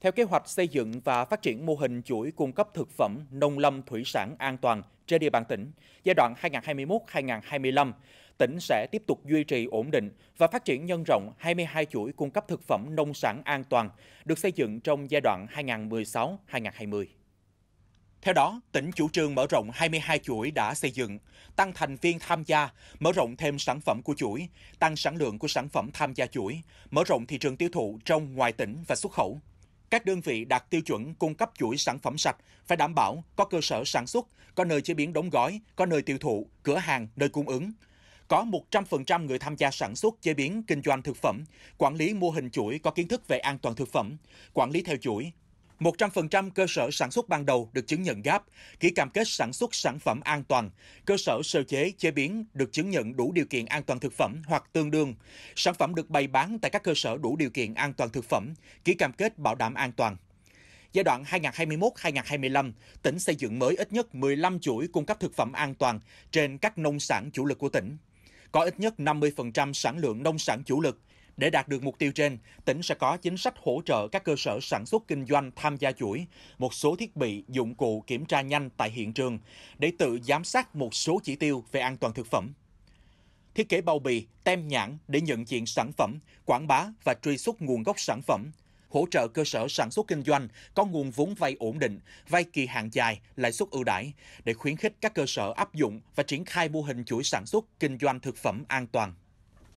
Theo kế hoạch xây dựng và phát triển mô hình chuỗi cung cấp thực phẩm nông lâm thủy sản an toàn trên địa bàn tỉnh giai đoạn 2021-2025, tỉnh sẽ tiếp tục duy trì ổn định và phát triển nhân rộng 22 chuỗi cung cấp thực phẩm nông sản an toàn được xây dựng trong giai đoạn 2016-2020. Theo đó, tỉnh chủ trương mở rộng 22 chuỗi đã xây dựng, tăng thành viên tham gia, mở rộng thêm sản phẩm của chuỗi, tăng sản lượng của sản phẩm tham gia chuỗi, mở rộng thị trường tiêu thụ trong ngoài tỉnh và xuất khẩu. Các đơn vị đạt tiêu chuẩn cung cấp chuỗi sản phẩm sạch phải đảm bảo có cơ sở sản xuất, có nơi chế biến đóng gói, có nơi tiêu thụ, cửa hàng, nơi cung ứng. Có 100% người tham gia sản xuất, chế biến, kinh doanh thực phẩm, quản lý mô hình chuỗi có kiến thức về an toàn thực phẩm, quản lý theo chuỗi, 100% cơ sở sản xuất ban đầu được chứng nhận GAP, ký cam kết sản xuất sản phẩm an toàn, cơ sở sơ chế, chế biến được chứng nhận đủ điều kiện an toàn thực phẩm hoặc tương đương, sản phẩm được bày bán tại các cơ sở đủ điều kiện an toàn thực phẩm, ký cam kết bảo đảm an toàn. Giai đoạn 2021-2025, tỉnh xây dựng mới ít nhất 15 chuỗi cung cấp thực phẩm an toàn trên các nông sản chủ lực của tỉnh. Có ít nhất 50% sản lượng nông sản chủ lực để đạt được mục tiêu trên, tỉnh sẽ có chính sách hỗ trợ các cơ sở sản xuất kinh doanh tham gia chuỗi, một số thiết bị, dụng cụ kiểm tra nhanh tại hiện trường để tự giám sát một số chỉ tiêu về an toàn thực phẩm. Thiết kế bao bì, tem nhãn để nhận diện sản phẩm, quảng bá và truy xuất nguồn gốc sản phẩm, hỗ trợ cơ sở sản xuất kinh doanh có nguồn vốn vay ổn định, vay kỳ hạn dài, lãi suất ưu đãi để khuyến khích các cơ sở áp dụng và triển khai mô hình chuỗi sản xuất kinh doanh thực phẩm an toàn.